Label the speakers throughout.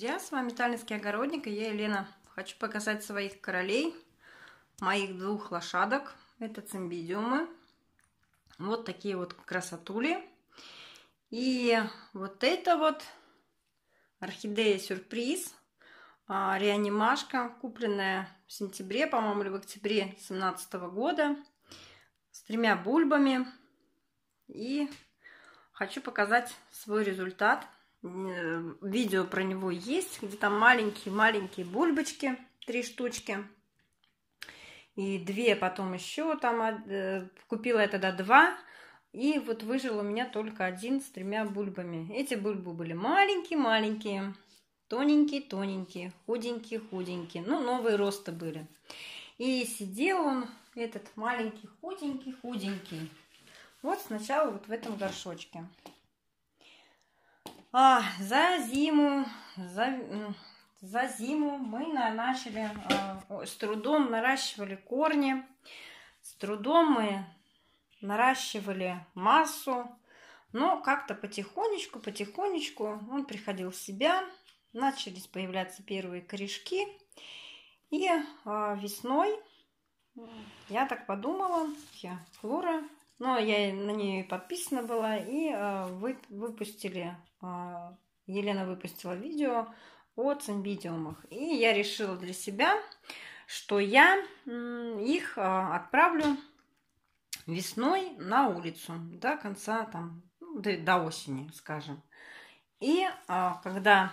Speaker 1: друзья! С вами Таллинский огородник и я Елена. Хочу показать своих королей, моих двух лошадок. Это цимбидиумы. Вот такие вот красотули. И вот это вот орхидея сюрприз. А, реанимашка, купленная в сентябре, по-моему, или в октябре 2017 года. С тремя бульбами. И хочу показать свой результат – Э, видео про него есть, где там маленькие-маленькие бульбочки, три штучки. И две потом еще там а, э, купила я тогда два. И вот выжил у меня только один с тремя бульбами. Эти бульбы были маленькие-маленькие, тоненькие-тоненькие, худенькие-худенькие. Ну, новые росты были. И сидел он, этот маленький, худенький-худенький. Вот сначала вот в этом горшочке. А, за зиму, за, за зиму мы начали, э, с трудом наращивали корни, с трудом мы наращивали массу, но как-то потихонечку, потихонечку он приходил в себя, начались появляться первые корешки, и э, весной я так подумала, я Флора но я на нее подписана была, и э, вы, выпустили, э, Елена выпустила видео о цимбидиумах. И я решила для себя, что я их э, отправлю весной на улицу до конца там, ну, до, до осени, скажем. И когда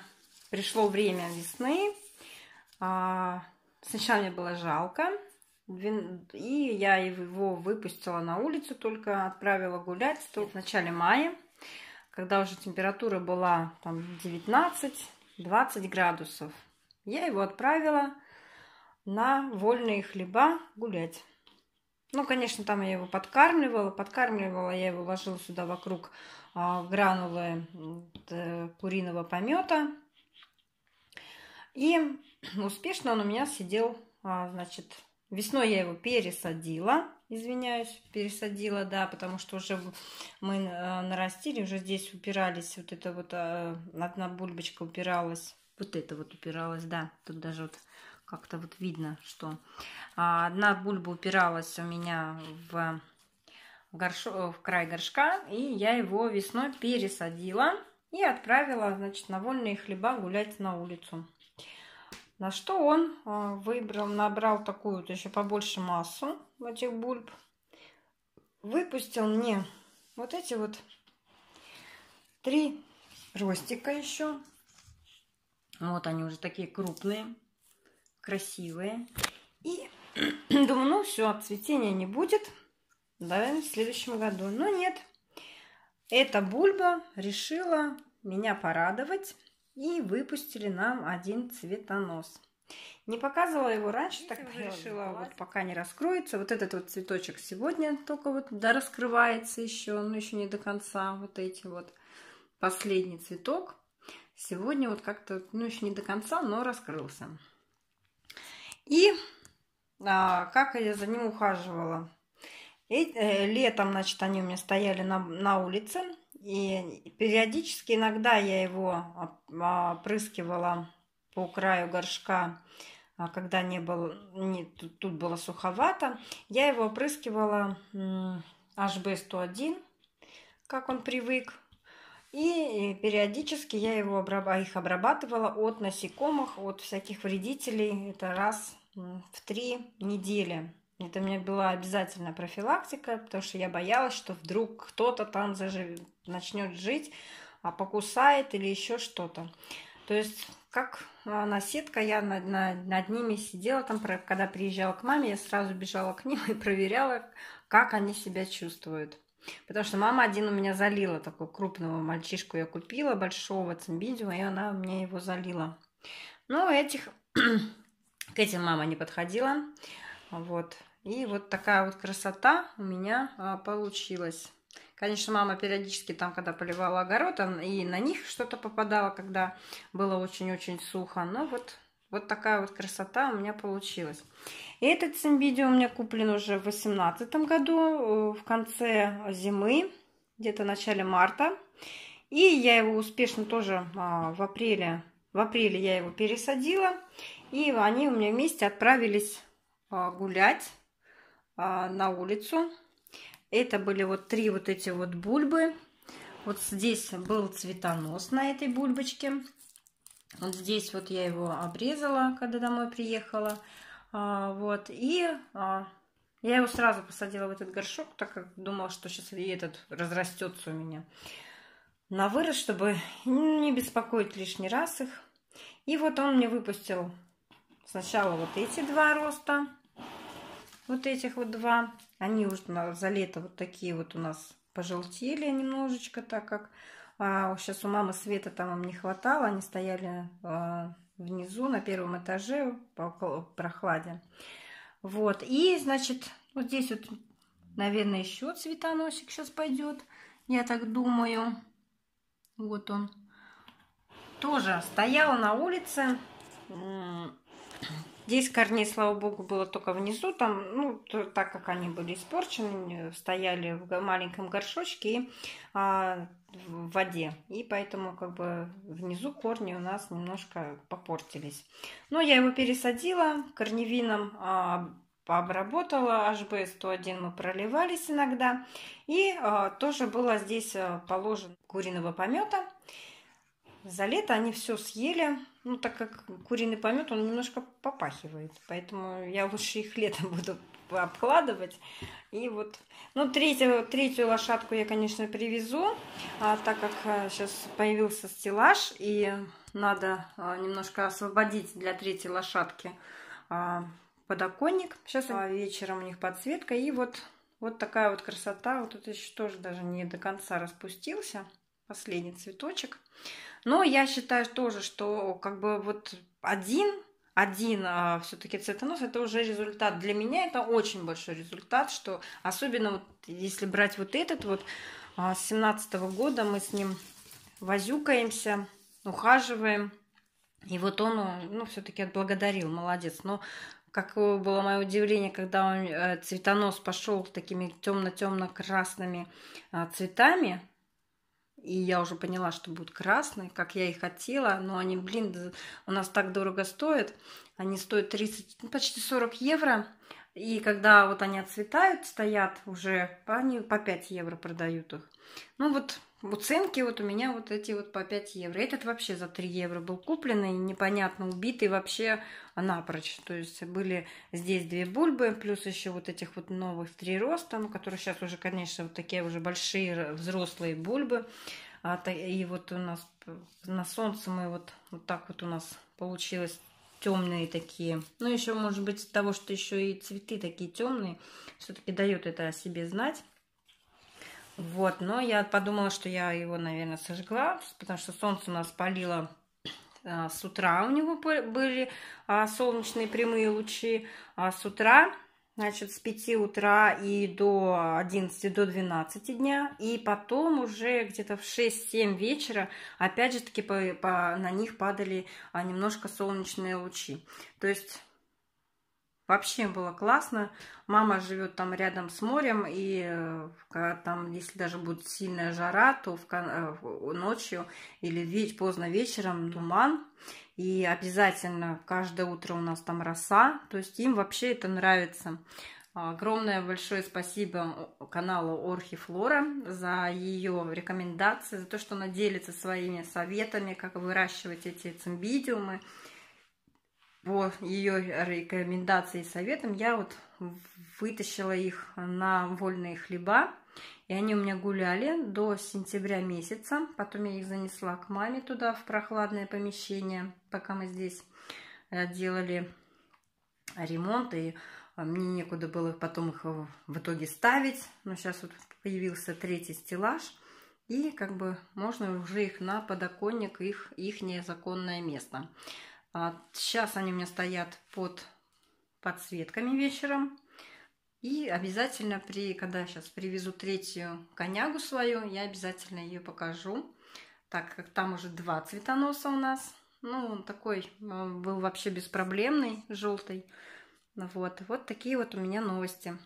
Speaker 1: пришло время весны, сначала мне было жалко, и я его выпустила на улицу, только отправила гулять в начале мая, когда уже температура была там 19-20 градусов. Я его отправила на вольные хлеба гулять. Ну, конечно, там я его подкармливала. Подкармливала я его, ложила сюда вокруг а, гранулы куриного помета. И успешно он у меня сидел, а, значит, Весной я его пересадила, извиняюсь, пересадила, да, потому что уже мы э, нарастили, уже здесь упирались, вот это вот э, одна бульбочка упиралась, вот это вот упиралась, да, тут даже вот как-то вот видно, что а, одна бульба упиралась у меня в, горшо, э, в край горшка, и я его весной пересадила и отправила, значит, на вольные хлеба гулять на улицу. На что он а, выбрал, набрал такую вот еще побольше массу этих бульб. Выпустил мне вот эти вот три ростика еще. Вот они уже такие крупные, красивые. И думаю, ну все, цветения не будет. Да, в следующем году. Но нет, эта бульба решила меня порадовать и выпустили нам один цветонос. Не показывала его раньше, так решила, вот пока не раскроется. Вот этот вот цветочек сегодня только вот да, раскрывается еще, но еще не до конца. Вот эти вот последний цветок. Сегодня вот как-то, ну еще не до конца, но раскрылся. И а, как я за ним ухаживала? И, э, э, летом, значит, они у меня стояли на, на улице. И периодически иногда я его а, опрыскивала по краю горшка, а, когда не было, не, тут, тут было суховато. Я его опрыскивала HB101, как он привык. И периодически я его обраб... А, их обрабатывала от насекомых, от всяких вредителей. Это раз в три недели. Это у меня была обязательная профилактика, потому что я боялась, что вдруг кто-то там заживет, начнет жить, а покусает или еще что-то. То есть как а, на сетка я над, над, над ними сидела, там, когда приезжала к маме, я сразу бежала к ним и проверяла, как они себя чувствуют. Потому что мама один у меня залила, такого крупного мальчишку я купила, большого цимбидиума, и она мне его залила. Но ну, этих, к этим мама не подходила. Вот. И вот такая вот красота у меня а, получилась. Конечно, мама периодически там, когда поливала огород, и на них что-то попадало, когда было очень-очень сухо. Но вот, вот такая вот красота у меня получилась. И этот цимбидиум у меня куплен уже в 2018 году, э, в конце зимы, где-то в начале марта. И я его успешно тоже а, в апреле, в апреле я его пересадила. И они у меня вместе отправились а, гулять а, на улицу. Это были вот три вот эти вот бульбы. Вот здесь был цветонос на этой бульбочке. Вот здесь вот я его обрезала, когда домой приехала. А, вот, и а, я его сразу посадила в этот горшок, так как думала, что сейчас и этот разрастется у меня на вырос, чтобы не беспокоить лишний раз их. И вот он мне выпустил сначала вот эти два роста, вот этих вот два. Они уже за лето вот такие вот у нас пожелтели немножечко, так как а, сейчас у мамы света там им не хватало. Они стояли а, внизу на первом этаже по прохладе. Вот. И, значит, вот здесь вот, наверное, еще цветоносик сейчас пойдет. Я так думаю. Вот он. Тоже стоял на улице Здесь корней, слава богу, было только внизу, там, ну, то, так как они были испорчены, стояли в маленьком горшочке и а, в воде. И поэтому как бы внизу корни у нас немножко попортились. Но я его пересадила корневином, а, обработала HB101, мы проливались иногда. И а, тоже было здесь а, положено куриного помета. За лето они все съели, ну, так как куриный помет, он немножко попахивает, поэтому я лучше их летом буду обкладывать. И вот, ну, третью, третью лошадку я, конечно, привезу, а, так как сейчас э, появился стеллаж, и надо а, немножко освободить для третьей лошадки а, подоконник. Сейчас а, вечером у них подсветка, и вот, вот такая вот красота. Вот тут еще тоже даже не до конца распустился последний цветочек. Но я считаю тоже, что как бы вот один один а, все-таки цветонос, это уже результат. Для меня это очень большой результат, что особенно вот, если брать вот этот вот, а, с 17 -го года мы с ним возюкаемся, ухаживаем. И вот он, ну, все-таки отблагодарил, молодец. Но какое было мое удивление, когда он, э, цветонос пошел такими темно-темно-красными а, цветами, и я уже поняла, что будут красные, как я и хотела, но они, блин, у нас так дорого стоят, они стоят 30, ну, почти 40 евро, и когда вот они отцветают, стоят уже, они по 5 евро продают их. Ну вот Уценки вот у меня вот эти вот по 5 евро. Этот вообще за 3 евро был купленный, непонятно убитый вообще напрочь. То есть были здесь две бульбы, плюс еще вот этих вот новых три роста, ну, которые сейчас уже, конечно, вот такие уже большие взрослые бульбы. А, и вот у нас на солнце мы вот, вот так вот у нас получилось темные такие. Ну, еще, может быть, от того, что еще и цветы такие темные, все-таки дает это о себе знать. Вот, но я подумала, что я его, наверное, сожгла, потому что солнце у нас палило а, с утра у него были а, солнечные прямые лучи, а с утра, значит, с 5 утра и до 11, до 12 дня, и потом уже где-то в 6-7 вечера, опять же таки, по, по, на них падали а, немножко солнечные лучи. То есть Вообще было классно. Мама живет там рядом с морем, и э, там, если даже будет сильная жара, то в кон... Э, ночью или ведь поздно вечером туман. И обязательно каждое утро у нас там роса. То есть им вообще это нравится. Огромное большое спасибо каналу Орхифлора за ее рекомендации, за то, что она делится своими советами, как выращивать эти цимбидиумы по ее рекомендации и советам я вот вытащила их на вольные хлеба. И они у меня гуляли до сентября месяца. Потом я их занесла к маме туда, в прохладное помещение, пока мы здесь э, делали ремонт. И э, мне некуда было потом их в итоге ставить. Но сейчас вот появился третий стеллаж. И как бы можно уже их на подоконник, их, их незаконное место сейчас а, они у меня стоят под подсветками вечером. И обязательно, при, когда я сейчас привезу третью конягу свою, я обязательно ее покажу. Так как там уже два цветоноса у нас. Ну, он такой он был вообще беспроблемный, желтый. Вот, вот такие вот у меня новости.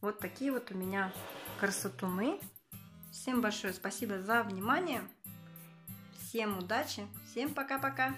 Speaker 1: Вот такие вот у меня красотуны. Всем большое спасибо за внимание. Всем удачи. Всем пока-пока.